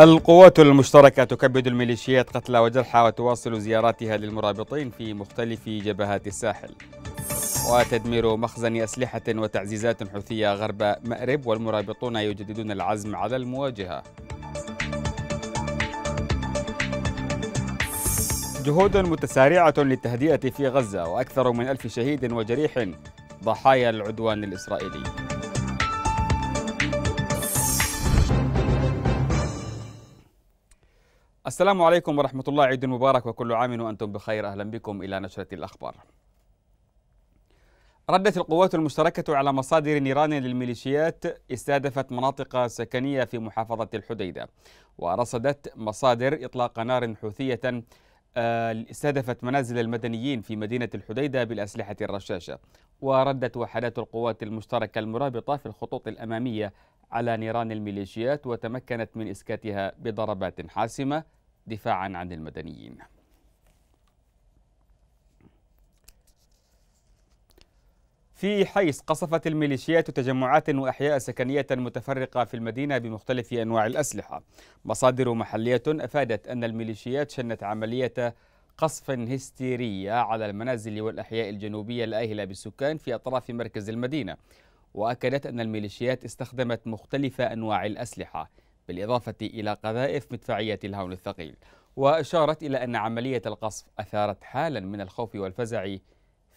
القوات المشتركة تكبد الميليشيات قتلى وجرحى وتواصل زياراتها للمرابطين في مختلف جبهات الساحل وتدمير مخزن أسلحة وتعزيزات حوثية غرب مأرب والمرابطون يجددون العزم على المواجهة جهود متسارعة للتهدئة في غزة وأكثر من ألف شهيد وجريح ضحايا العدوان الإسرائيلي السلام عليكم ورحمة الله عيد مبارك وكل عام وأنتم بخير أهلا بكم إلى نشرة الأخبار ردت القوات المشتركة على مصادر نيران للميليشيات استهدفت مناطق سكنية في محافظة الحديدة ورصدت مصادر إطلاق نار حوثية آه، استهدفت منازل المدنيين في مدينة الحديدة بالأسلحة الرشاشة وردت وحدات القوات المشتركة المرابطة في الخطوط الأمامية على نيران الميليشيات وتمكنت من إسكاتها بضربات حاسمة دفاعا عن المدنيين في حيس قصفت الميليشيات تجمعات وأحياء سكنية متفرقة في المدينة بمختلف أنواع الأسلحة مصادر محلية أفادت أن الميليشيات شنت عملية قصف هستيرية على المنازل والأحياء الجنوبية الآهلة بالسكان في أطراف مركز المدينة وأكدت أن الميليشيات استخدمت مختلف أنواع الأسلحة بالإضافة إلى قذائف مدفعية الهون الثقيل وأشارت إلى أن عملية القصف أثارت حالا من الخوف والفزع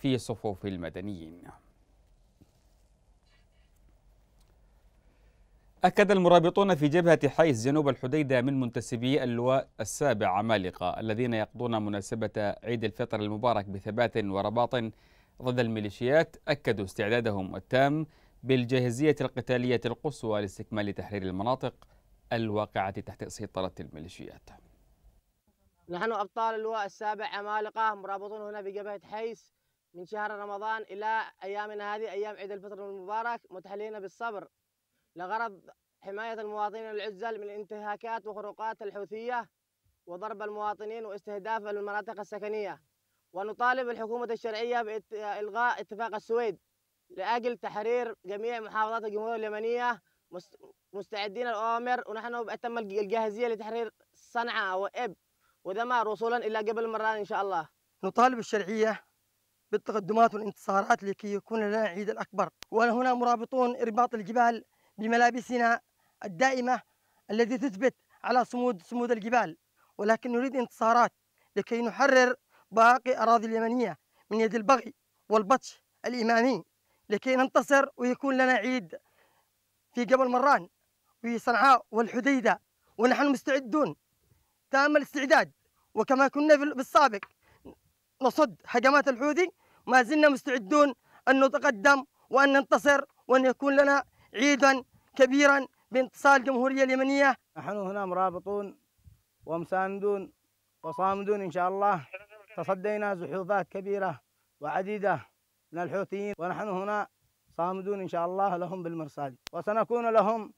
في صفوف المدنيين أكد المرابطون في جبهة حيس جنوب الحديدة من منتسبي اللواء السابع عمالقة الذين يقضون مناسبة عيد الفطر المبارك بثبات ورباط ضد الميليشيات أكدوا استعدادهم التام بالجاهزية القتالية القصوى لاستكمال تحرير المناطق الواقعة تحت سيطرة الميليشيات نحن أبطال اللواء السابع عمالقة مرابطون هنا بجبهة حيس من شهر رمضان إلى أيامنا هذه أيام عيد الفطر المبارك متحلين بالصبر لغرض حماية المواطنين العزل من انتهاكات وخروقات الحوثية وضرب المواطنين واستهداف المناطق السكنية ونطالب الحكومة الشرعية بإلغاء اتفاق السويد لاجل تحرير جميع محافظات الجمهوريه اليمنيه مستعدين الاوامر ونحن باتم الجاهزيه لتحرير صنعاء واب ودمار وصولا الى قبل مران ان شاء الله. نطالب الشرعيه بالتقدمات والانتصارات لكي يكون لنا عيد الاكبر وهنا مرابطون ارباط الجبال بملابسنا الدائمه التي تثبت على صمود صمود الجبال ولكن نريد انتصارات لكي نحرر باقي اراضي اليمنيه من يد البغي والبطش الامامي لكي ننتصر ويكون لنا عيد في جبل مران في صنعاء والحديدة ونحن مستعدون تام الاستعداد وكما كنا في السابق نصد هجمات الحوثي ما زلنا مستعدون أن نتقدم وأن ننتصر وأن يكون لنا عيدا كبيرا بانتصار الجمهورية اليمنية نحن هنا مرابطون ومساندون وصامدون إن شاء الله تصدينا زحوفات كبيرة وعديدة من الحوثيين ونحن هنا صامدون إن شاء الله لهم بالمرصاد وسنكون لهم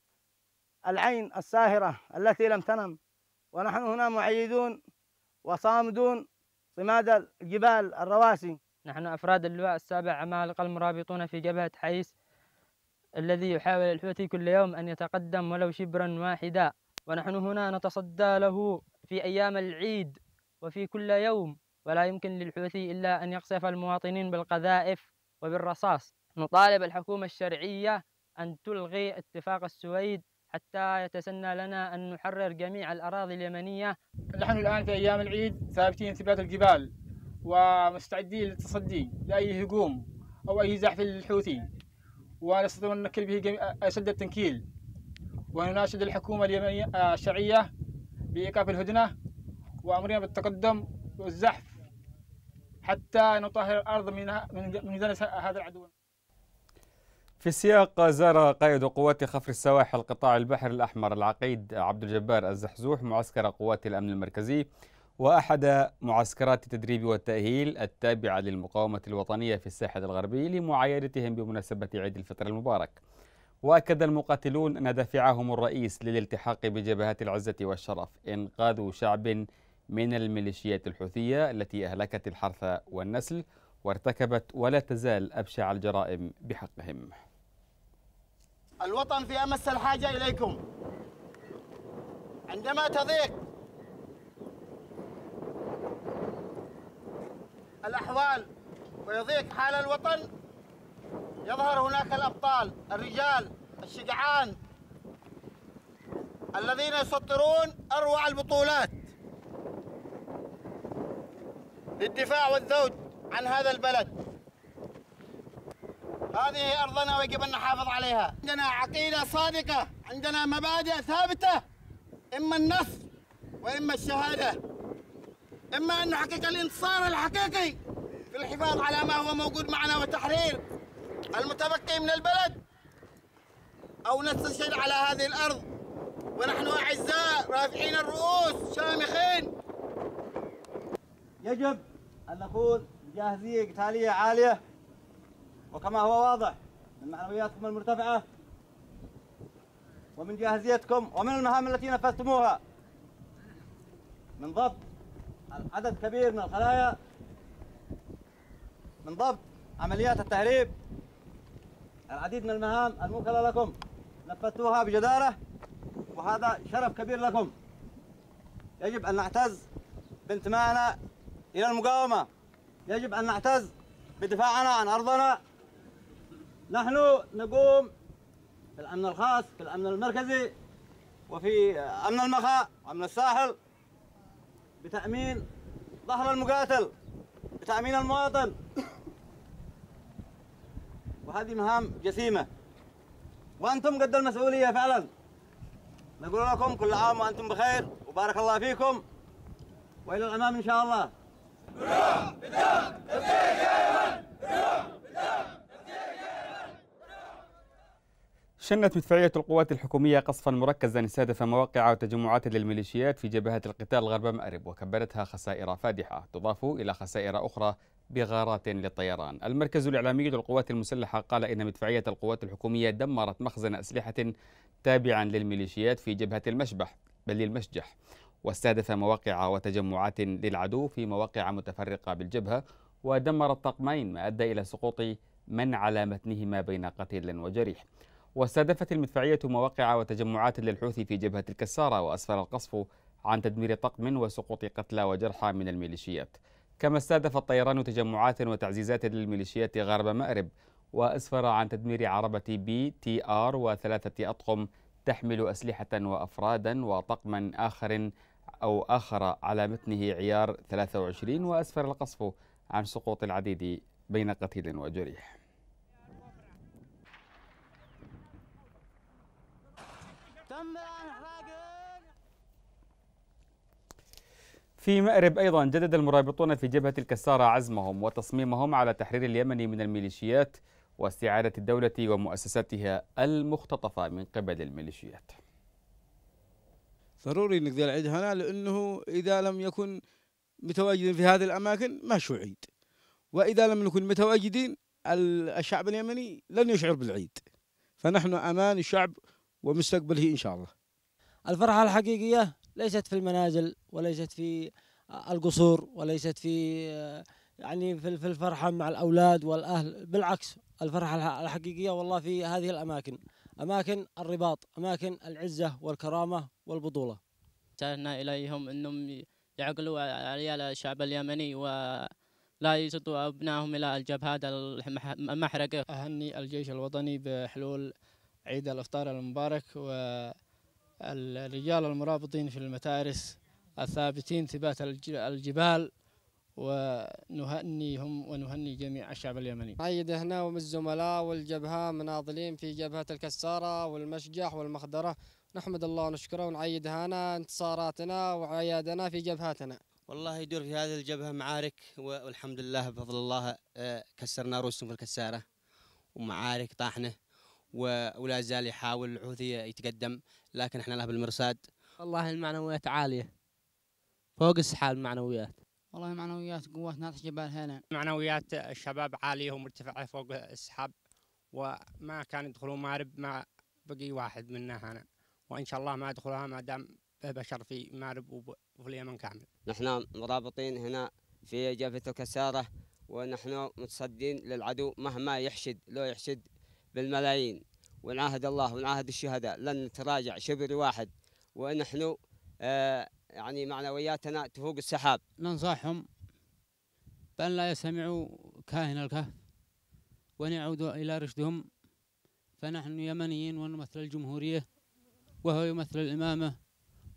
العين الساهرة التي لم تنم ونحن هنا معيدون وصامدون صماد الجبال الرواسي نحن أفراد اللواء السابع عمالقة المرابطون في جبهة حيس الذي يحاول الحوثي كل يوم أن يتقدم ولو شبرا واحدا ونحن هنا نتصدى له في أيام العيد وفي كل يوم ولا يمكن للحوثي إلا أن يقصف المواطنين بالقذائف وبالرصاص نطالب الحكومة الشرعية أن تلغي اتفاق السويد حتى يتسنى لنا أن نحرر جميع الأراضي اليمنية نحن الآن في أيام العيد ثابتين ثبات الجبال ومستعدين للتصدي لأي هجوم أو أي زحف للحوثي ونستطيع أن نكل به أشد التنكيل ونناشد الحكومة اليمنية آه، الشرعية بإيقاف الهدنة وأمرنا بالتقدم والزحف حتى نطهر الأرض من من دنس هذا العدو في السياق زار قائد قوات خفر السواحل قطاع البحر الأحمر العقيد عبد الجبار الزحزوح معسكر قوات الأمن المركزي وأحد معسكرات التدريب والتأهيل التابعة للمقاومة الوطنية في الساحل الغربي لمعايدتهم بمناسبة عيد الفطر المبارك وأكد المقاتلون أن دافعهم الرئيس للالتحاق بجبهات العزة والشرف إنقاذ شعب من الميليشيات الحوثية التي أهلكت الحرث والنسل وارتكبت ولا تزال أبشع الجرائم بحقهم الوطن في أمس الحاجة إليكم عندما تضيق الأحوال ويضيق حال الوطن يظهر هناك الأبطال الرجال الشجعان الذين يسطرون أروع البطولات للدفاع والذود عن هذا البلد هذه أرضنا ويجب أن نحافظ عليها عندنا عقيدة صادقة عندنا مبادئ ثابتة إما النص وإما الشهادة إما أن نحقق الانتصار الحقيقي في الحفاظ على ما هو موجود معنا وتحرير المتبقي من البلد أو نستشهد على هذه الأرض ونحن أعزاء رافعين الرؤوس شامخين يجب أن نكون بجاهزية قتالية عالية وكما هو واضح من معنوياتكم المرتفعة ومن جاهزيتكم ومن المهام التي نفذتموها من ضبط عدد كبير من الخلايا من ضبط عمليات التهريب العديد من المهام الموكلة لكم نفذتوها بجدارة وهذا شرف كبير لكم يجب أن نعتز بانتمائنا إلى المقاومة يجب أن نعتز بدفاعنا عن أرضنا نحن نقوم في الأمن الخاص في الأمن المركزي وفي أمن المخاء وأمن الساحل بتأمين ظهر المقاتل بتأمين المواطن وهذه مهام جسيمة وأنتم قد المسؤولية فعلا نقول لكم كل عام وأنتم بخير وبارك الله فيكم وإلى الأمام إن شاء الله شنت مدفعية القوات الحكومية قصفا مركزا استهدف مواقع وتجمعات للميليشيات في جبهة القتال غرب مأرب وكبرتها خسائر فادحة تضاف إلى خسائر أخرى بغارات للطيران المركز الإعلامي للقوات المسلحة قال إن مدفعية القوات الحكومية دمرت مخزن أسلحة تابعا للميليشيات في جبهة المشبح بل المشجح واستهدف مواقع وتجمعات للعدو في مواقع متفرقة بالجبهة ودمر الطقمين ما أدى إلى سقوط من على متنهما بين قتيل وجريح واستهدفت المدفعية مواقع وتجمعات للحوثي في جبهة الكسارة وأسفل القصف عن تدمير طقم وسقوط قتلى وجرحى من الميليشيات كما استهدف الطيران تجمعات وتعزيزات للميليشيات غرب مأرب وأسفر عن تدمير عربة بي تي آر وثلاثة أطقم تحمل أسلحة وأفرادا وطقما آخر أو آخر على متنه عيار 23 وأسفر القصف عن سقوط العديد بين قتيل وجريح في مأرب أيضا جدد المرابطون في جبهة الكسارة عزمهم وتصميمهم على تحرير اليمن من الميليشيات واستعادة الدولة ومؤسساتها المختطفة من قبل الميليشيات ضروري انك ذا العيد هنا لانه اذا لم يكن متواجدين في هذه الاماكن ما شو عيد واذا لم نكن متواجدين الشعب اليمني لن يشعر بالعيد فنحن امان الشعب ومستقبله ان شاء الله الفرحه الحقيقيه ليست في المنازل وليست في القصور وليست في يعني في الفرحه مع الاولاد والاهل بالعكس الفرحه الحقيقيه والله في هذه الاماكن أماكن الرباط أماكن العزة والكرامة والبطولة تهنا إليهم أنهم يعقلوا عيال الشعب اليمني ولا يسطوا أبنائهم إلى الجبهة المحرقة أهني الجيش الوطني بحلول عيد الإفطار المبارك والرجال المرابطين في المتارس الثابتين ثبات الجبال ونهنيهم ونهني جميع الشعب اليمني أيد هنا ومن الزملاء والجبهة مناضلين في جبهة الكسارة والمشجح والمخدرة نحمد الله ونشكره ونعيد هنا انتصاراتنا وعيادنا في جبهاتنا. والله يدور في هذه الجبهة معارك والحمد لله بفضل الله آه، كسرنا روسهم في الكسارة ومعارك طاحنة ولا زال يحاول الحوثي يتقدم لكن احنا له بالمرصاد والله المعنويات عالية فوق السحاب المعنويات والله معنويات ناطح جبال هنا معنويات الشباب عالية ومرتفعة فوق السحاب وما كان يدخلوا مارب ما بقي واحد منا هنا وإن شاء الله ما يدخلوها ما دام بشر في مارب وفي اليمن كامل نحن مرابطين هنا في جبهة كسارة ونحن متصدين للعدو مهما يحشد لو يحشد بالملايين ونعاهد الله ونعاهد الشهداء لن نتراجع شبر واحد ونحن آه يعني معنوياتنا تفوق السحاب ننصحهم بأن لا يستمعوا كاهن الكهف وأن يعودوا إلى رشدهم فنحن يمنيين ونمثل الجمهورية وهو يمثل الإمامة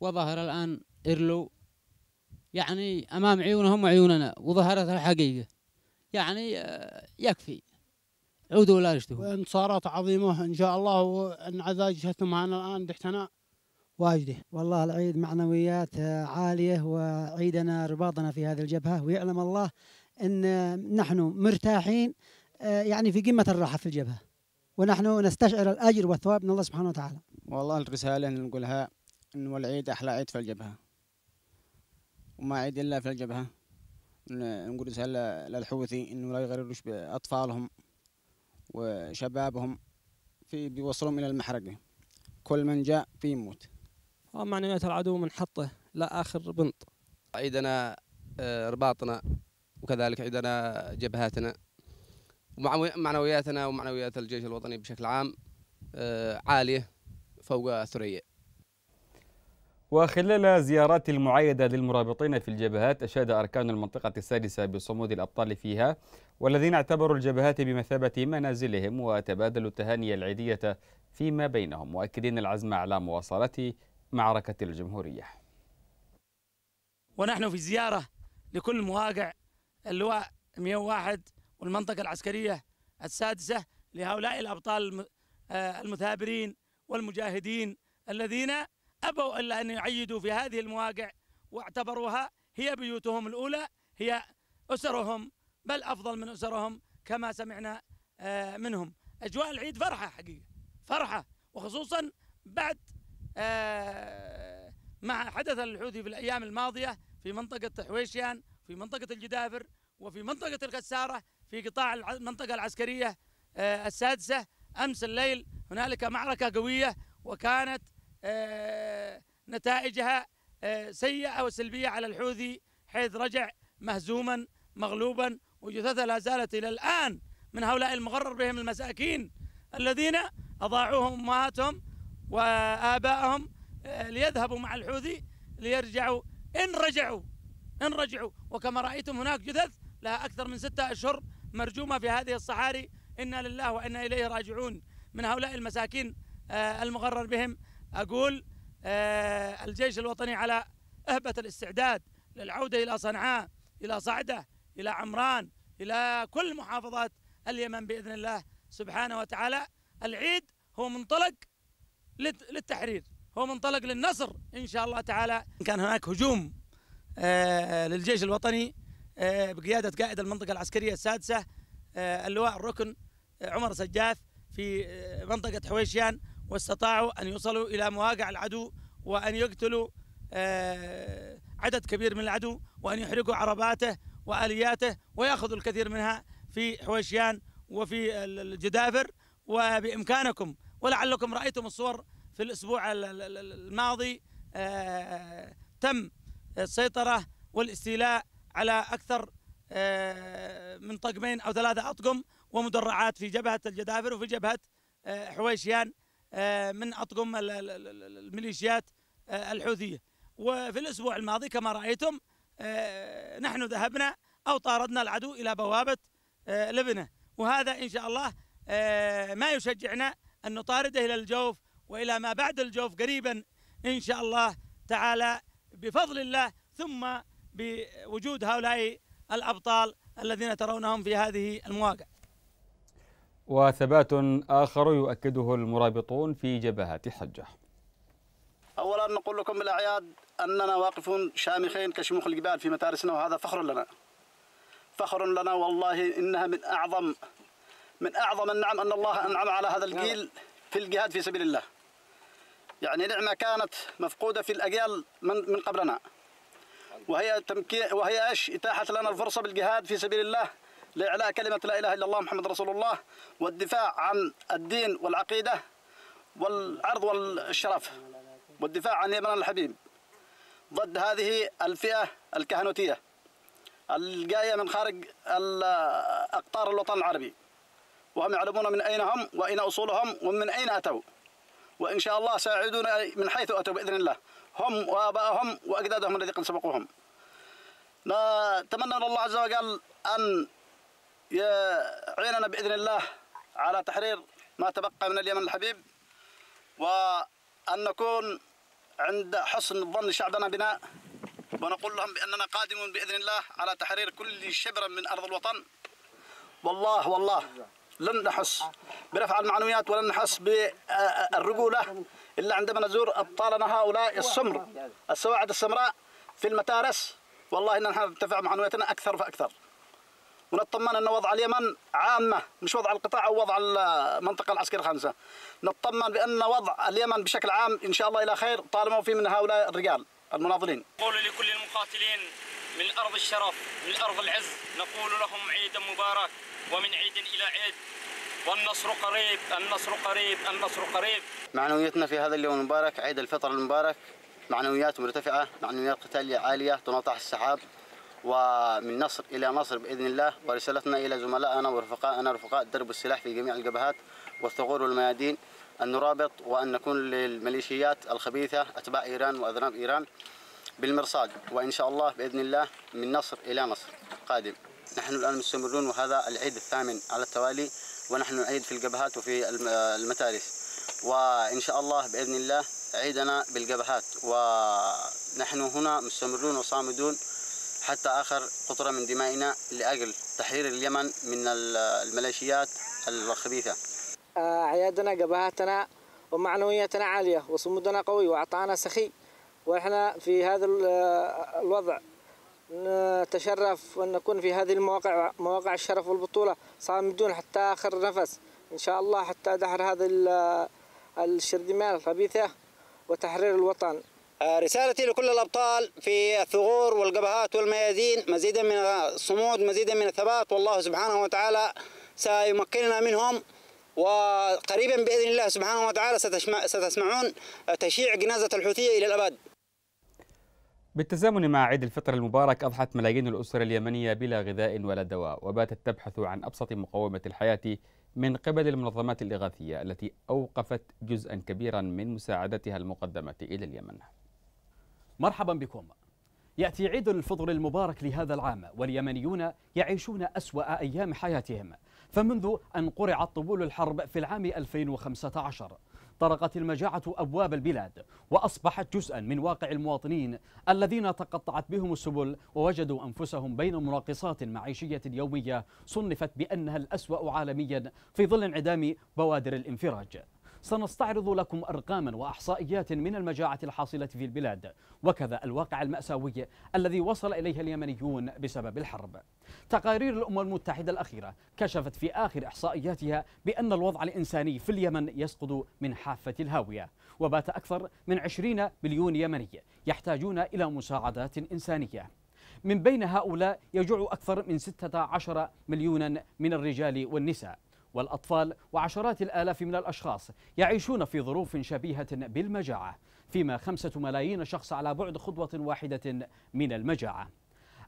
وظهر الآن إرلو يعني أمام عيونهم وعيوننا وظهرت الحقيقة يعني آه، يكفي عودوا إلى رشدهم وإن صارت عظيمة إن شاء الله وإن جهتهم معنا الآن دحتنا واجده والله العيد معنويات آه، عالية وعيدنا رباطنا في هذه الجبهة ويعلم الله أن نحن مرتاحين آه، يعني في قمة الراحة في الجبهة ونحن نستشعر الأجر والثواب من الله سبحانه وتعالى والله الرسالة اللي نقولها أنه العيد أحلى عيد في الجبهة وما عيد إلا في الجبهة نقول رسالة للحوثي أنه لا يغرروش بأطفالهم وشبابهم في بيوصلهم إلى المحرقة كل من جاء فيموت ومعنويات العدو من حطه لا آخر بنط عيدنا آه، رباطنا وكذلك عيدنا جبهاتنا ومعنوياتنا ومعنويات الجيش الوطني بشكل عام آه، عالية فوق الثريا وخلال زيارات المعايدة للمرابطين في الجبهات أشاد أركان المنطقة السادسة بصمود الأبطال فيها والذين اعتبروا الجبهات بمثابة منازلهم وتبادلوا التهاني العيدية فيما بينهم مؤكدين العزم على مواصلة معركة الجمهورية ونحن في زيارة لكل مواقع اللواء 101 والمنطقة العسكرية السادسة لهؤلاء الأبطال آه، المثابرين والمجاهدين الذين أبوا إلا أن يعيدوا في هذه المواقع واعتبروها هي بيوتهم الأولى هي أسرهم بل أفضل من أسرهم كما سمعنا آه، منهم أجواء العيد فرحة حقيقة فرحة وخصوصا بعد آه، مع حدث الحوثي في الأيام الماضية في منطقة حويشيان في منطقة الجدافر وفي منطقة الخساره في قطاع المنطقة العسكرية آه، السادسة أمس الليل هنالك معركة قوية وكانت آه، نتائجها سيئة وسلبية على الحوثي حيث رجع مهزوما مغلوبا وجثثه لا زالت إلى الآن من هؤلاء المغرر بهم المساكين الذين أضاعوهم أمهاتهم وآبائهم آه، ليذهبوا مع الحوثي ليرجعوا إن رجعوا إن رجعوا وكما رأيتم هناك جثث لها أكثر من ستة أشهر مرجومة في هذه الصحاري إنا لله وإنا إليه راجعون من هؤلاء المساكين آه، المغرر بهم أقول آه، الجيش الوطني على أهبة الاستعداد للعودة إلى صنعاء إلى صعدة إلى عمران إلى كل محافظات اليمن بإذن الله سبحانه وتعالى العيد هو منطلق للتحرير هو منطلق للنصر إن شاء الله تعالى إن كان هناك هجوم آه، للجيش الوطني آه، بقيادة قائد المنطقة العسكرية السادسة آه، اللواء الركن عمر سجاف في منطقة حويشيان واستطاعوا أن يوصلوا إلى مواقع العدو وأن يقتلوا عدد كبير من العدو وأن يحرقوا عرباته وآلياته ويأخذوا الكثير منها في حويشيان وفي الجدافر وبإمكانكم ولعلكم رأيتم الصور في الأسبوع الماضي آه، تم السيطرة والاستيلاء على أكثر آه، من طقمين أو ثلاثة أطقم ومدرعات في جبهة الجدافر وفي جبهة آه، حويشيان من أطقم الميليشيات الحوثية وفي الأسبوع الماضي كما رأيتم نحن ذهبنا أو طاردنا العدو إلى بوابة لبنة وهذا إن شاء الله ما يشجعنا أن نطارده إلى الجوف وإلى ما بعد الجوف قريبا إن شاء الله تعالى بفضل الله ثم بوجود هؤلاء الأبطال الذين ترونهم في هذه المواقع وثبات آخر يؤكده المرابطون في جبهات حجة أولا نقول لكم بالأعياد أننا واقفون شامخين كشموخ الجبال في متارسنا وهذا فخر لنا فخر لنا والله إنها من أعظم من أعظم النعم أن الله أنعم على هذا الجيل نعم. في الجهاد في سبيل الله يعني نعمة كانت مفقودة في الأجيال من, من قبلنا وهي تمكين وهي ايش؟ اتاحت لنا الفرصه بالجهاد في سبيل الله لاعلاء كلمه لا اله الا الله محمد رسول الله والدفاع عن الدين والعقيده والعرض والشرف والدفاع عن يمن الحبيب ضد هذه الفئه الكهنوتيه الجايه من خارج اقطار الوطن العربي وهم يعلمون من أين هم وأين أصولهم ومن أين أتوا وإن شاء الله سيعودون من حيث أتوا بإذن الله هم وآبائهم وأجدادهم الذين قد سبقوهم نتمنى من الله عز وجل أن يعيننا بإذن الله على تحرير ما تبقى من اليمن الحبيب وأن نكون عند حسن ظن شعبنا بنا ونقول لهم بأننا قادمون بإذن الله على تحرير كل شبر من أرض الوطن والله والله لن نحس برفع المعنويات ولن نحس بالرجولة إلا عندما نزور أبطالنا هؤلاء السمر السواعد السمراء في المتارس والله إن نحن نرتفع معنوياتنا أكثر فأكثر ونطمن أن وضع اليمن عامة مش وضع القطاع أو وضع المنطقة العسكرية الخامسة نطمن بأن وضع اليمن بشكل عام إن شاء الله إلى خير طالما في من هؤلاء الرجال المناضلين نقول لكل المقاتلين من أرض الشرف من أرض العز نقول لهم عيدا مبارك ومن عيد إلى عيد والنصر قريب النصر قريب النصر قريب معنويتنا في هذا اليوم المبارك عيد الفطر المبارك معنويات مرتفعة معنويات قتالية عالية تناطح السحاب ومن نصر إلى نصر بإذن الله ورسالتنا إلى زملائنا ورفقائنا رفقاء درب السلاح في جميع الجبهات والثغور والميادين أن نرابط وأن نكون للميليشيات الخبيثة أتباع إيران وأذناب إيران بالمرصاد وإن شاء الله بإذن الله من نصر إلى نصر قادم نحن الآن مستمرون وهذا العيد الثامن على التوالي ونحن نعيد في الجبهات وفي المتارس وإن شاء الله بإذن الله عيدنا بالجبهات ونحن هنا مستمرون وصامدون حتى آخر قطرة من دمائنا لأجل تحرير اليمن من الميليشيات الخبيثة أعيادنا جبهاتنا ومعنويتنا عالية وصمودنا قوي وعطانا سخي وإحنا في هذا الوضع نتشرف أن نكون في هذه المواقع مواقع الشرف والبطولة صامدون حتى آخر نفس إن شاء الله حتى دحر هذه الشردمال الخبيثة وتحرير الوطن رسالتي لكل الأبطال في الثغور والقبهات والميادين مزيدا من الصمود مزيدا من الثبات والله سبحانه وتعالى سيمكننا منهم وقريبا بإذن الله سبحانه وتعالى ستسمعون تشيع جنازة الحوثية إلى الأبد بالتزامن مع عيد الفطر المبارك أضحت ملايين الأسر اليمنية بلا غذاء ولا دواء وباتت تبحث عن أبسط مقومة الحياة من قبل المنظمات الإغاثية التي أوقفت جزءا كبيرا من مساعدتها المقدمة إلى اليمن مرحبا بكم يأتي عيد الفطر المبارك لهذا العام واليمنيون يعيشون أسوأ أيام حياتهم فمنذ أن قرعت طبول الحرب في العام 2015 طرقت المجاعة أبواب البلاد وأصبحت جزءا من واقع المواطنين الذين تقطعت بهم السبل ووجدوا أنفسهم بين مناقصات معيشية يومية صنفت بأنها الأسوأ عالميا في ظل انعدام بوادر الانفراج سنستعرض لكم أرقاما وأحصائيات من المجاعة الحاصلة في البلاد وكذا الواقع المأساوي الذي وصل إليه اليمنيون بسبب الحرب تقارير الأمم المتحدة الأخيرة كشفت في آخر إحصائياتها بأن الوضع الإنساني في اليمن يسقط من حافة الهاوية وبات أكثر من 20 مليون يمني يحتاجون إلى مساعدات إنسانية من بين هؤلاء يجوع أكثر من 16 مليونا من الرجال والنساء والأطفال وعشرات الآلاف من الأشخاص يعيشون في ظروف شبيهة بالمجاعة فيما خمسة ملايين شخص على بعد خطوة واحدة من المجاعة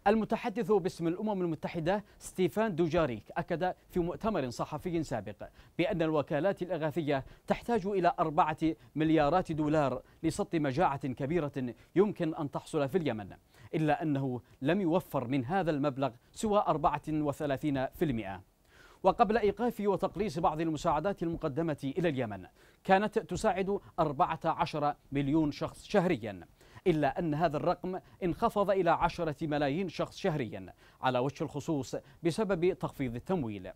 المتحدث باسم الأمم المتحدة ستيفان دوجاريك أكد في مؤتمر صحفي سابق بأن الوكالات الإغاثية تحتاج إلى أربعة مليارات دولار لسط مجاعة كبيرة يمكن أن تحصل في اليمن إلا أنه لم يوفر من هذا المبلغ سوى 34% وقبل إيقاف وتقليص بعض المساعدات المقدمة إلى اليمن كانت تساعد 14 مليون شخص شهرياً إلا أن هذا الرقم انخفض إلى 10 ملايين شخص شهريا على وجه الخصوص بسبب تخفيض التمويل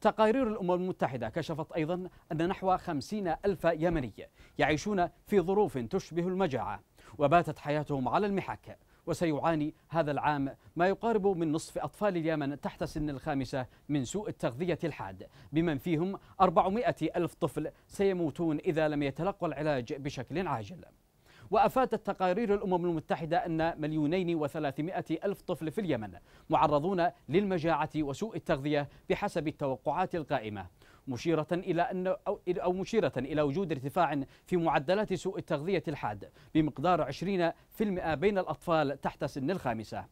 تقارير الأمم المتحدة كشفت أيضا أن نحو 50 ألف يمني يعيشون في ظروف تشبه المجاعة وباتت حياتهم على المحك وسيعاني هذا العام ما يقارب من نصف أطفال اليمن تحت سن الخامسة من سوء التغذية الحاد بمن فيهم 400 ألف طفل سيموتون إذا لم يتلقوا العلاج بشكل عاجل وأفادت تقارير الأمم المتحدة أن مليونين وثلاثمائة ألف طفل في اليمن معرضون للمجاعة وسوء التغذية بحسب التوقعات القائمة مشيرة إلى أن أو مشيرة إلى وجود ارتفاع في معدلات سوء التغذية الحاد بمقدار 20% بين الأطفال تحت سن الخامسة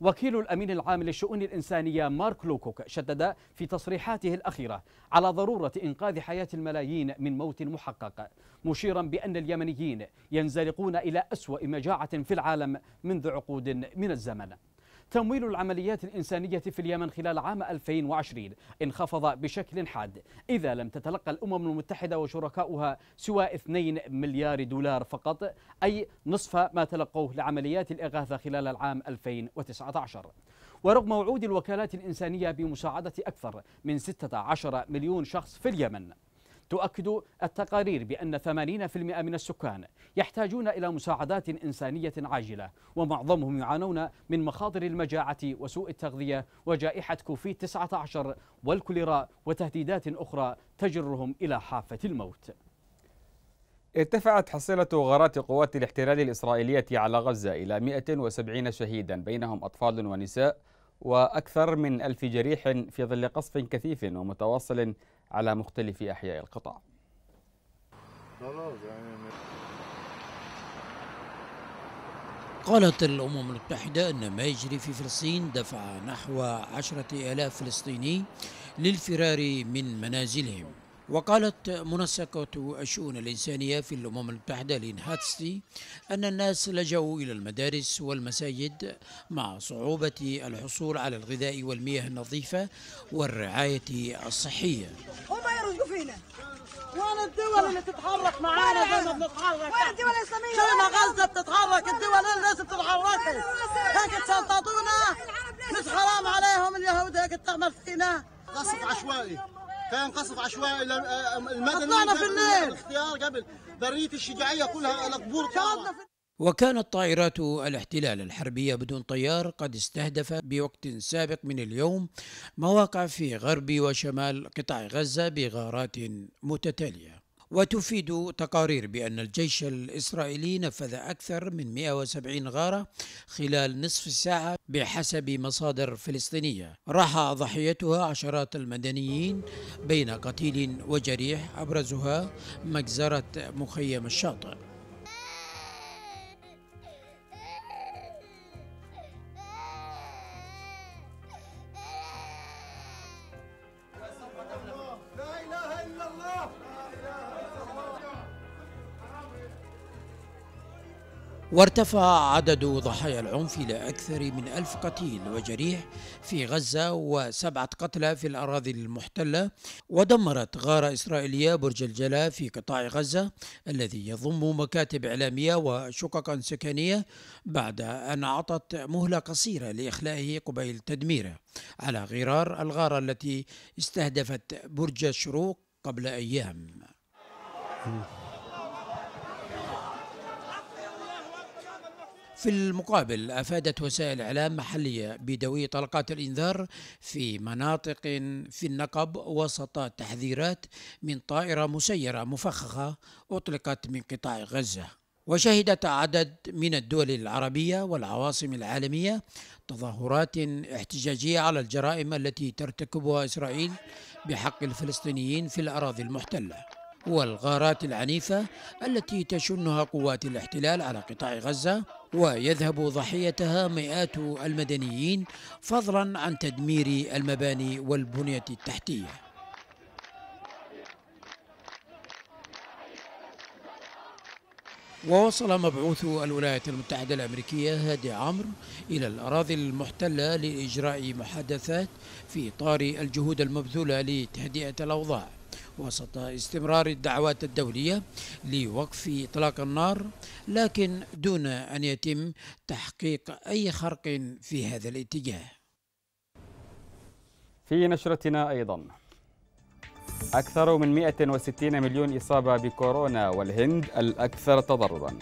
وكيل الأمين العام للشؤون الإنسانية مارك لوكوك شدد في تصريحاته الأخيرة على ضرورة إنقاذ حياة الملايين من موت محقق مشيرا بأن اليمنيين ينزلقون إلى أسوأ مجاعة في العالم منذ عقود من الزمن تمويل العمليات الإنسانية في اليمن خلال عام 2020 انخفض بشكل حاد إذا لم تتلقى الأمم المتحدة وشركاؤها سوى 2 مليار دولار فقط أي نصف ما تلقوه لعمليات الإغاثة خلال العام 2019 ورغم وعود الوكالات الإنسانية بمساعدة أكثر من 16 مليون شخص في اليمن تؤكد التقارير بأن 80% من السكان يحتاجون إلى مساعدات إنسانية عاجلة ومعظمهم يعانون من مخاطر المجاعة وسوء التغذية وجائحة كوفيد 19 والكوليرا وتهديدات أخرى تجرهم إلى حافة الموت ارتفعت حصيلة غارات قوات الاحتلال الإسرائيلية على غزة إلى 170 شهيدا بينهم أطفال ونساء وأكثر من ألف جريح في ظل قصف كثيف ومتواصل على مختلف أحياء القطاع قالت الأمم المتحدة أن ما يجري في فلسطين دفع نحو عشرة آلاف فلسطيني للفرار من منازلهم وقالت منسقة الشؤون الإنسانية في الأمم المتحدة لين هاتستي أن الناس لجوا إلى المدارس والمساجد مع صعوبة الحصول على الغذاء والمياه النظيفة والرعاية الصحية هم يرزقوا فينا وين الدول اللي تتحرك معانا زي ما بنتحرك وين الدول الإسلامية شو ما غزة بتتحرك كان قصف عشوائي آه، آه، المدني طلعنا في الليل الاختيار قبل بريه الشجاعيه كلها القبور وكانت طائرات الاحتلال الحربية بدون طيار قد استهدفت بوقت سابق من اليوم مواقع في غرب وشمال قطاع غزة بغارات متتالية وتفيد تقارير بأن الجيش الإسرائيلي نفذ أكثر من 170 غارة خلال نصف ساعة بحسب مصادر فلسطينية راح ضحيتها عشرات المدنيين بين قتيل وجريح أبرزها مجزرة مخيم الشاطئ وارتفع عدد ضحايا العنف إلى أكثر من ألف قتيل وجريح في غزة وسبعة قتلى في الأراضي المحتلة ودمرت غارة إسرائيلية برج الجلاء في قطاع غزة الذي يضم مكاتب إعلامية وشققا سكنية بعد أن أعطت مهلة قصيرة لإخلائه قبيل تدميره على غرار الغارة التي استهدفت برج الشروق قبل أيام في المقابل أفادت وسائل إعلام محلية بدوي طلقات الإنذار في مناطق في النقب وسط تحذيرات من طائرة مسيرة مفخخة أطلقت من قطاع غزة وشهدت عدد من الدول العربية والعواصم العالمية تظاهرات احتجاجية على الجرائم التي ترتكبها إسرائيل بحق الفلسطينيين في الأراضي المحتلة والغارات العنيفة التي تشنها قوات الاحتلال على قطاع غزة ويذهب ضحيتها مئات المدنيين فضلا عن تدمير المباني والبنية التحتية ووصل مبعوث الولايات المتحدة الأمريكية هادي عمرو إلى الأراضي المحتلة لإجراء محادثات في إطار الجهود المبذولة لتهدئة الأوضاع وسط استمرار الدعوات الدولية لوقف إطلاق النار لكن دون أن يتم تحقيق أي خرق في هذا الاتجاه في نشرتنا أيضا أكثر من 160 مليون إصابة بكورونا والهند الأكثر تضرراً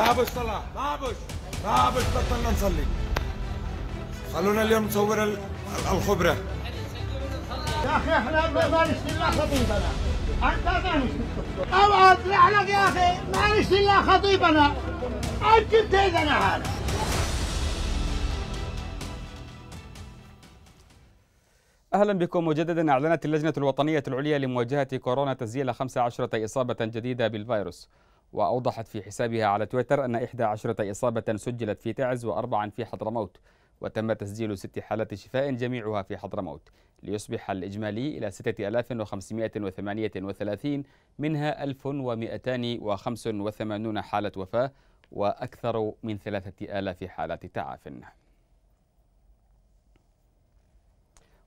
ما ابوش صلاه ما ابوش ما بطلنا نصلي خلونا اليوم نصور الخبره يا اخي احنا ما نشتري الا خطيبنا انت ما نشتري او اطلع لك يا اخي ما نشتري الا خطيبنا انت انتهينا هذا اهلا بكم مجددا اعلنت اللجنه الوطنيه العليا لمواجهه كورونا تسجيل 15 اصابه جديده بالفيروس وأوضحت في حسابها على تويتر أن 11 إصابة سجلت في تعز وأربعا في حضرموت وتم تسجيل ست حالات شفاء جميعها في حضرموت ليصبح الإجمالي إلى 6538 منها 1285 حالة وفاة وأكثر من 3000 حالات تعافٍ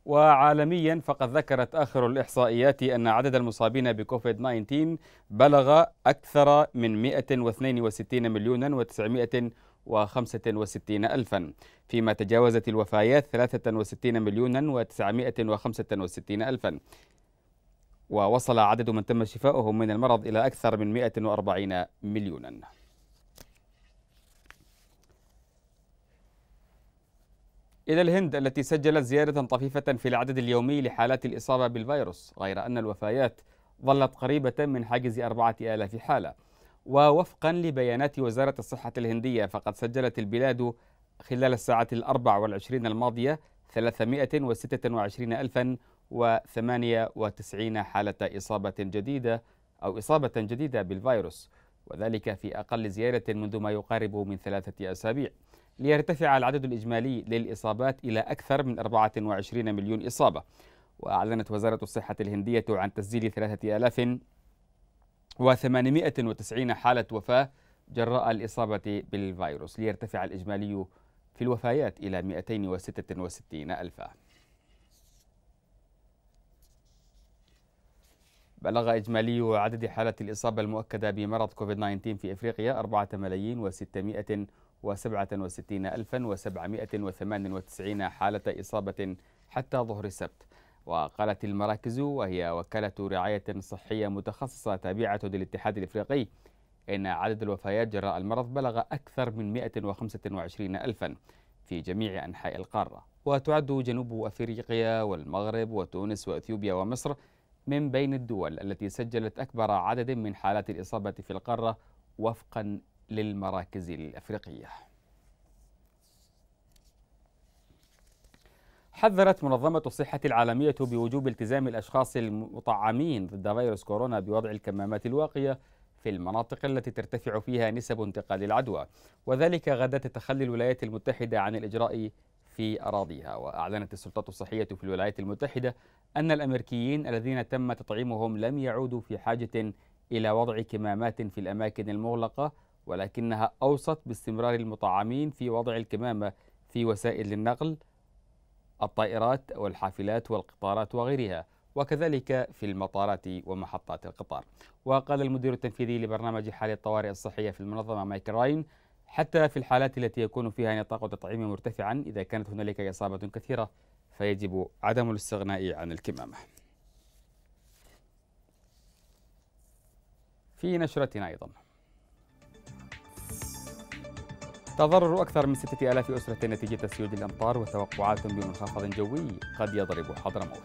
وعالميا فقد ذكرت آخر الإحصائيات أن عدد المصابين بكوفيد 19 بلغ أكثر من 162 مليونا و 965 ألفا فيما تجاوزت الوفيات 63 مليونا و965 ألفا ووصل عدد من تم شفاؤهم من المرض إلى أكثر من 140 مليونا إلى الهند التي سجلت زيادة طفيفة في العدد اليومي لحالات الإصابة بالفيروس غير أن الوفيات ظلت قريبة من حاجز أربعة آلاف حالة ووفقا لبيانات وزارة الصحة الهندية فقد سجلت البلاد خلال الساعات الأربع والعشرين الماضية 326098 الفا حالة إصابة جديدة أو إصابة جديدة بالفيروس وذلك في أقل زيادة منذ ما يقارب من ثلاثة أسابيع ليرتفع العدد الإجمالي للإصابات إلى أكثر من 24 مليون إصابة وأعلنت وزارة الصحة الهندية عن تسجيل 3890 حالة وفاة جراء الإصابة بالفيروس ليرتفع الإجمالي في الوفيات إلى 266 ألفا بلغ إجمالي عدد حالات الإصابة المؤكدة بمرض كوفيد 19 في إفريقيا 4 ملايين و600 و67798 حالة إصابة حتى ظهر السبت وقالت المراكز وهي وكالة رعاية صحية متخصصة تابعة للاتحاد الإفريقي إن عدد الوفيات جراء المرض بلغ أكثر من 125 ألفا في جميع أنحاء القارة وتعد جنوب أفريقيا والمغرب وتونس وأثيوبيا ومصر من بين الدول التي سجلت أكبر عدد من حالات الإصابة في القارة وفقا للمراكز الافريقيه. حذرت منظمة الصحة العالمية بوجوب التزام الأشخاص المطعمين ضد فيروس كورونا بوضع الكمامات الواقية في المناطق التي ترتفع فيها نسب انتقال العدوى وذلك غدا تخلي الولايات المتحدة عن الإجراء في أراضيها وأعلنت السلطات الصحية في الولايات المتحدة أن الأمريكيين الذين تم تطعيمهم لم يعودوا في حاجة إلى وضع كمامات في الأماكن المغلقة ولكنها أوصت باستمرار المطعمين في وضع الكمامة في وسائل النقل الطائرات والحافلات والقطارات وغيرها وكذلك في المطارات ومحطات القطار وقال المدير التنفيذي لبرنامج حالة الطوارئ الصحية في المنظمة مايك راين حتى في الحالات التي يكون فيها نطاق تطعيم مرتفعا إذا كانت هنالك إصابة كثيرة فيجب عدم الاستغناء عن الكمامة في نشرتنا أيضاً تضرر أكثر من 6000 أسرة نتيجة سيول الأمطار وتوقعات بمنخفض جوي قد يضرب حضرموت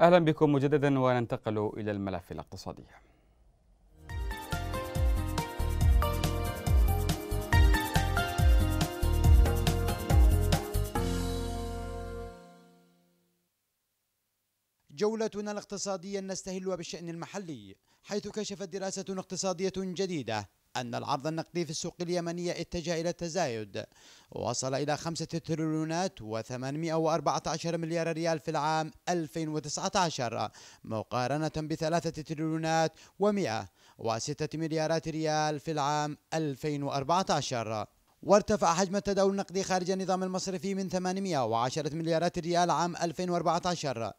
أهلا بكم مجددا وننتقل إلى الملف الاقتصادي جولتنا الاقتصادية نستهلها بالشأن المحلي حيث كشفت دراسة اقتصادية جديدة أن العرض النقدي في السوق اليمنية اتجه إلى التزايد وصل إلى خمسة تريليونات و814 مليار ريال في العام 2019 مقارنة بثلاثة تريليونات و106 مليارات ريال في العام 2014 وارتفع حجم التداول النقدي خارج النظام المصرفي من 810 مليارات ريال عام 2014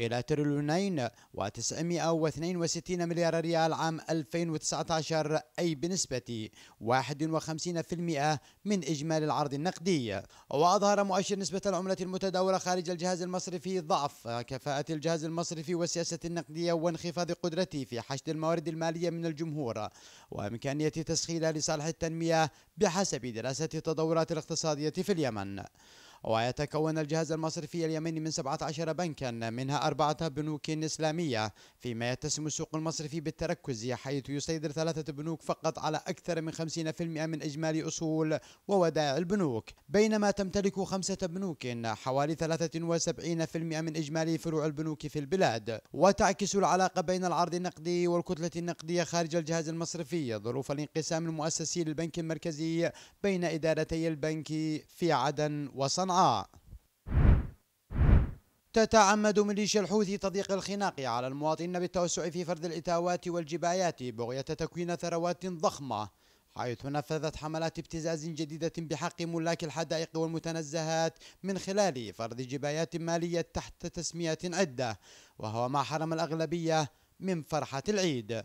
إلى تريليونين و962 مليار ريال عام 2019 أي بنسبة 51% من إجمالي العرض النقدي وأظهر مؤشر نسبة العملة المتداولة خارج الجهاز المصرفي ضعف كفاءة الجهاز المصرفي والسياسة النقدية وانخفاض قدرته في حشد الموارد المالية من الجمهور وإمكانية تسخيلها لصالح التنمية بحسب دراسة التطورات الاقتصادية في اليمن ويتكون الجهاز المصرفي اليمني من 17 بنكا منها أربعة بنوك إسلامية فيما يتسم السوق المصرفي بالتركز حيث يسيطر ثلاثة بنوك فقط على أكثر من 50% من إجمالي أصول وودائع البنوك بينما تمتلك خمسة بنوك حوالي 73% من إجمالي فروع البنوك في البلاد وتعكس العلاقة بين العرض النقدي والكتلة النقدية خارج الجهاز المصرفي ظروف الانقسام المؤسسي للبنك المركزي بين إدارتي البنك في عدن وصنعاء صنعاء تتعمد ميليشيا الحوثي تضييق الخناق على المواطنين بالتوسع في فرد الإتاوات والجبايات بغية تكوين ثروات ضخمة حيث نفذت حملات ابتزاز جديدة بحق ملاك الحدائق والمتنزهات من خلال فرض جبايات مالية تحت تسميات عدة وهو ما حرم الأغلبية من فرحة العيد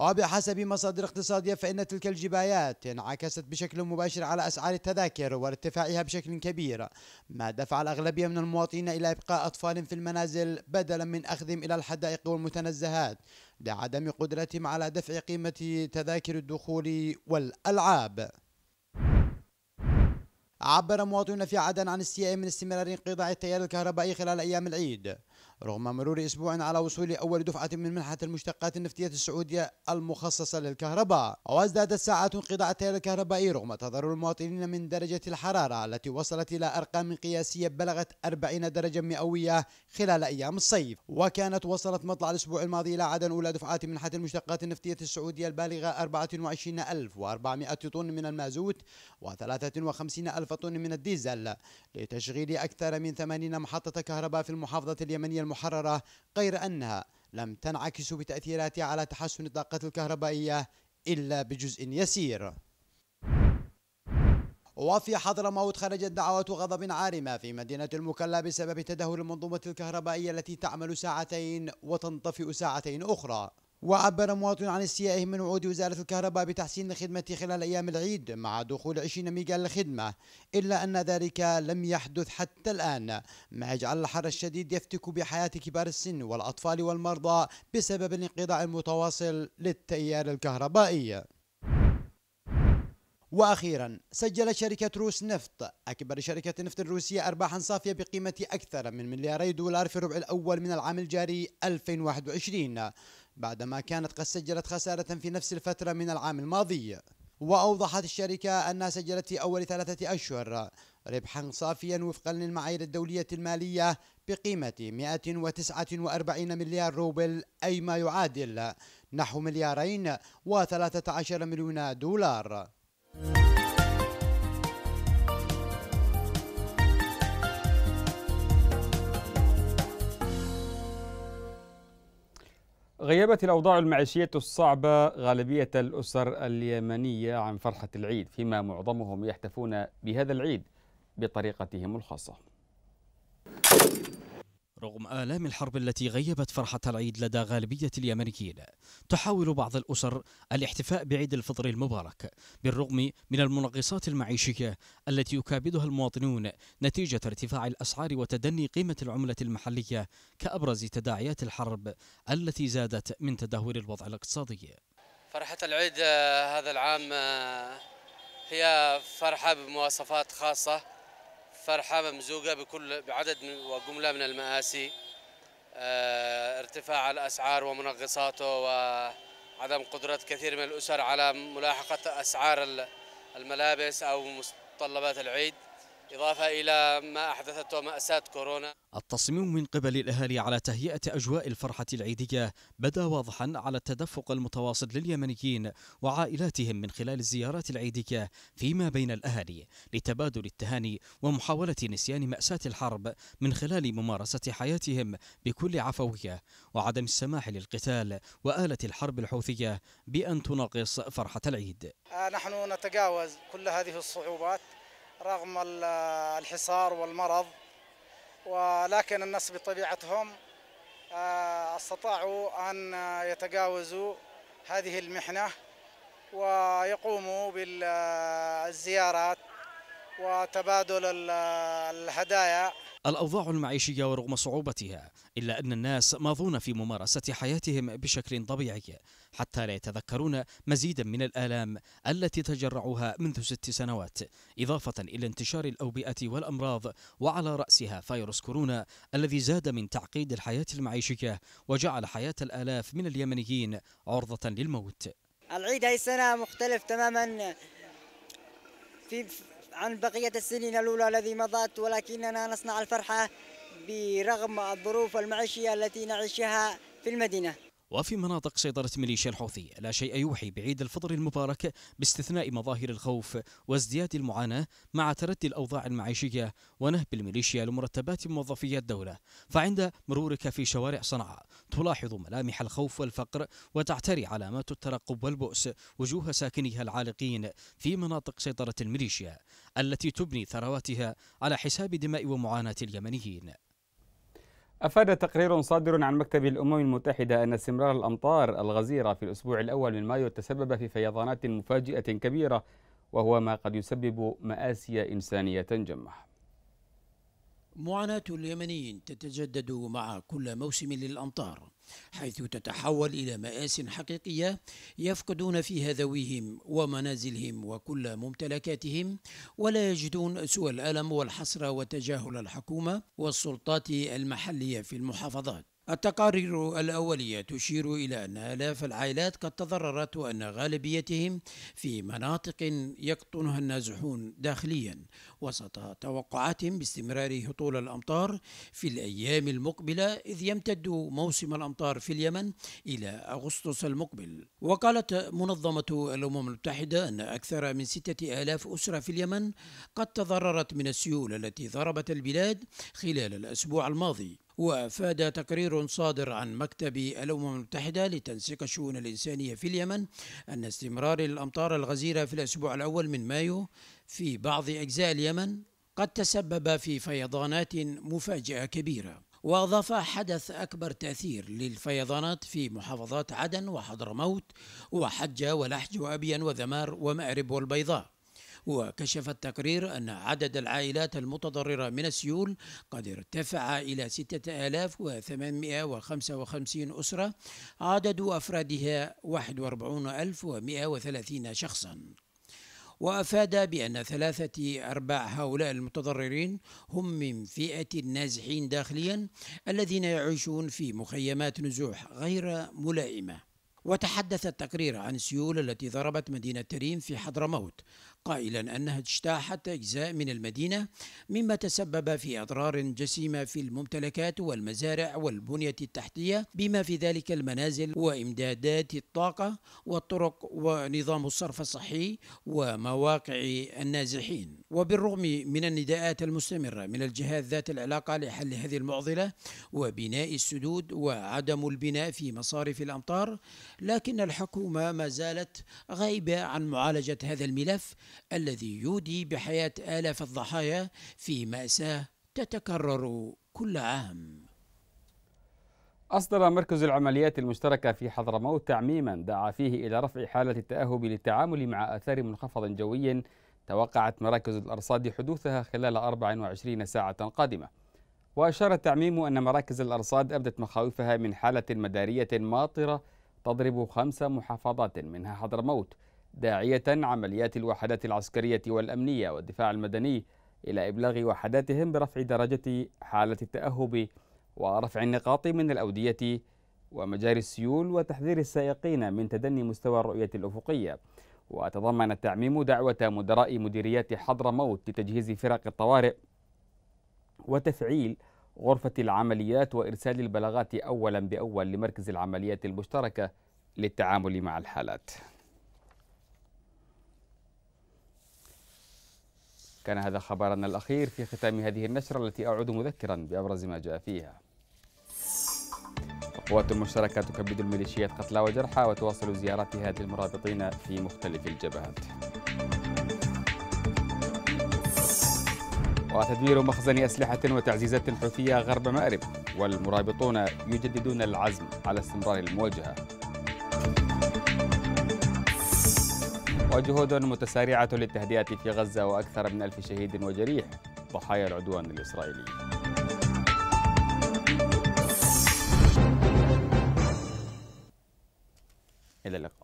وبحسب مصادر اقتصادية فإن تلك الجبايات انعكست بشكل مباشر على أسعار التذاكر وارتفاعها بشكل كبير ما دفع الأغلبية من المواطنين إلى إبقاء أطفالهم في المنازل بدلا من أخذهم إلى الحدائق والمتنزهات لعدم قدرتهم على دفع قيمة تذاكر الدخول والألعاب عبر مواطنون في عدن عن استيائهم من استمرار انقطاع التيار الكهربائي خلال أيام العيد رغم مرور أسبوع على وصول أول دفعة من منحة المشتقات النفطية السعودية المخصصة للكهرباء وازدادت ساعات انقطاع التيار الكهربائي رغم تضرر المواطنين من درجة الحرارة التي وصلت إلى أرقام قياسية بلغت 40 درجة مئوية خلال أيام الصيف وكانت وصلت مطلع الأسبوع الماضي إلى عدد أولى دفعات منحة المشتقات النفطية السعودية البالغة 24400 طن من المازوت و53000 طن من الديزل لتشغيل أكثر من 80 محطة كهرباء في المحافظة اليمنية بريطانيا المحررة غير أنها لم تنعكس بتأثيراتها على تحسن الطاقة الكهربائية إلا بجزء يسير وفي حضرموت خرجت دعوات غضب عارمة في مدينة المكلا بسبب تدهور المنظومة الكهربائية التي تعمل ساعتين وتنطفئ ساعتين أخرى وعبر مواطن عن استيائه من وعود وزارة الكهرباء بتحسين الخدمة خلال أيام العيد مع دخول 20 ميجا للخدمة إلا أن ذلك لم يحدث حتى الآن ما يجعل الحر الشديد يفتك بحياة كبار السن والأطفال والمرضى بسبب الانقطاع المتواصل للتيار الكهربائي واخيرا سجلت شركه روس نفط اكبر شركه نفط الروسية ارباحا صافيه بقيمه اكثر من ملياري دولار في الربع الاول من العام الجاري 2021 بعدما كانت قد سجلت خسارة في نفس الفترة من العام الماضي وأوضحت الشركة أنها سجلت في أول ثلاثة أشهر ربحا صافيا وفقا للمعايير الدولية المالية بقيمة 149 مليار روبل أي ما يعادل نحو مليارين و13 مليون دولار غيبت الأوضاع المعيشية الصعبة غالبية الأسر اليمنية عن فرحة العيد فيما معظمهم يحتفون بهذا العيد بطريقتهم الخاصة رغم آلام الحرب التي غيبت فرحة العيد لدى غالبية اليمنيين تحاول بعض الأسر الاحتفاء بعيد الفطر المبارك بالرغم من المنغصات المعيشية التي يكابدها المواطنون نتيجة ارتفاع الأسعار وتدني قيمة العملة المحلية كأبرز تداعيات الحرب التي زادت من تدهور الوضع الاقتصادي فرحة العيد آه، هذا العام آه، هي فرحة بمواصفات خاصة فرحة ممزوجة بكل بعدد من وجملة من المآسي آه، ارتفاع الأسعار ومنغصاته وعدم قدرة كثير من الأسر على ملاحقة أسعار الملابس أو متطلبات العيد إضافة إلى ما أحدثته مأساة كورونا التصميم من قبل الأهالي على تهيئة أجواء الفرحة العيدية بدا واضحا على التدفق المتواصل لليمنيين وعائلاتهم من خلال الزيارات العيدية فيما بين الأهالي لتبادل التهاني ومحاولة نسيان مأساة الحرب من خلال ممارسة حياتهم بكل عفوية وعدم السماح للقتال وآلة الحرب الحوثية بأن تنقص فرحة العيد آه، نحن نتجاوز كل هذه الصعوبات رغم الحصار والمرض ولكن الناس بطبيعتهم آه، استطاعوا أن يتجاوزوا هذه المحنة ويقوموا بالزيارات وتبادل الهدايا الأوضاع المعيشية ورغم صعوبتها إلا أن الناس ماضون في ممارسة حياتهم بشكل طبيعي حتى لا يتذكرون مزيدا من الآلام التي تجرعوها منذ ست سنوات إضافة إلى انتشار الأوبئة والأمراض وعلى رأسها فيروس كورونا الذي زاد من تعقيد الحياة المعيشية وجعل حياة الآلاف من اليمنيين عرضة للموت العيد هاي السنة مختلف تماما في عن بقية السنين الأولى الذي مضت ولكننا نصنع الفرحة برغم الظروف المعيشية التي نعيشها في المدينة وفي مناطق سيطرة ميليشيا الحوثي لا شيء يوحي بعيد الفطر المبارك باستثناء مظاهر الخوف وازدياد المعاناة مع تردي الأوضاع المعيشية ونهب الميليشيا لمرتبات موظفي الدولة فعند مرورك في شوارع صنعاء تلاحظ ملامح الخوف والفقر وتعتري علامات الترقب والبؤس وجوه ساكنيها العالقين في مناطق سيطرة الميليشيا التي تبني ثرواتها على حساب دماء ومعاناة اليمنيين أفاد تقرير صادر عن مكتب الأمم المتحدة أن استمرار الأمطار الغزيرة في الأسبوع الأول من مايو تسبب في فيضانات مفاجئة كبيرة وهو ما قد يسبب مآسي إنسانية جمة معاناة اليمنيين تتجدد مع كل موسم للأمطار حيث تتحول إلى مآس حقيقية يفقدون فيها ذويهم ومنازلهم وكل ممتلكاتهم ولا يجدون سوى الألم والحسرة وتجاهل الحكومة والسلطات المحلية في المحافظات التقارير الأولية تشير إلى أن آلاف العائلات قد تضررت وأن غالبيتهم في مناطق يقطنها النازحون داخليا وسط توقعات باستمرار هطول الأمطار في الأيام المقبلة إذ يمتد موسم الأمطار في اليمن إلى أغسطس المقبل وقالت منظمة الأمم المتحدة أن أكثر من ستة آلاف أسرة في اليمن قد تضررت من السيول التي ضربت البلاد خلال الأسبوع الماضي وأفاد تقرير صادر عن مكتب الأمم المتحدة لتنسيق الشؤون الإنسانية في اليمن أن استمرار الأمطار الغزيرة في الأسبوع الأول من مايو في بعض أجزاء اليمن قد تسبب في فيضانات مفاجئة كبيرة وأضاف حدث أكبر تأثير للفيضانات في محافظات عدن وحضرموت وحجة ولحج وأبين وذمار ومأرب والبيضاء وكشف التقرير أن عدد العائلات المتضررة من السيول قد ارتفع إلى 6855 أسرة عدد أفرادها 41130 شخصاً وأفاد بأن ثلاثة أرباع هؤلاء المتضررين هم من فئة النازحين داخليا الذين يعيشون في مخيمات نزوح غير ملائمة وتحدث التقرير عن سيول التي ضربت مدينة تريم في حضرموت قائلا أنها اجتاحت أجزاء من المدينة مما تسبب في أضرار جسيمة في الممتلكات والمزارع والبنية التحتية بما في ذلك المنازل وإمدادات الطاقة والطرق ونظام الصرف الصحي ومواقع النازحين وبالرغم من النداءات المستمرة من الجهات ذات العلاقة لحل هذه المعضلة وبناء السدود وعدم البناء في مصارف الأمطار لكن الحكومة ما زالت غايبة عن معالجة هذا الملف الذي يودي بحياة آلاف الضحايا في مأساة تتكرر كل عام أصدر مركز العمليات المشتركة في حضرموت تعميما دعا فيه إلى رفع حالة التأهب للتعامل مع آثار منخفض جوي توقعت مراكز الأرصاد حدوثها خلال 24 ساعة قادمة وأشار التعميم أن مراكز الأرصاد أبدت مخاوفها من حالة مدارية ماطرة تضرب خمس محافظات منها حضرموت داعية عمليات الوحدات العسكرية والأمنية والدفاع المدني إلى إبلاغ وحداتهم برفع درجة حالة التأهب ورفع النقاط من الأودية ومجاري السيول وتحذير السائقين من تدني مستوى الرؤية الأفقية وتضمن التعميم دعوة مدراء مديريات حضرموت لتجهيز فرق الطوارئ وتفعيل غرفة العمليات وإرسال البلاغات أولا بأول لمركز العمليات المشتركة للتعامل مع الحالات كان هذا خبرنا الأخير في ختام هذه النشرة التي أعود مذكرا بأبرز ما جاء فيها القوات المشتركة تكبد الميليشيات قتلى وجرحى وتواصل زياراتها للمرابطين في مختلف الجبهات وتدمير مخزن أسلحة وتعزيزات حوثية غرب مأرب والمرابطون يجددون العزم على استمرار المواجهة وجهود متسارعة للتهدئة في غزة وأكثر من ألف شهيد وجريح ضحايا العدوان الإسرائيلي إلى اللقاء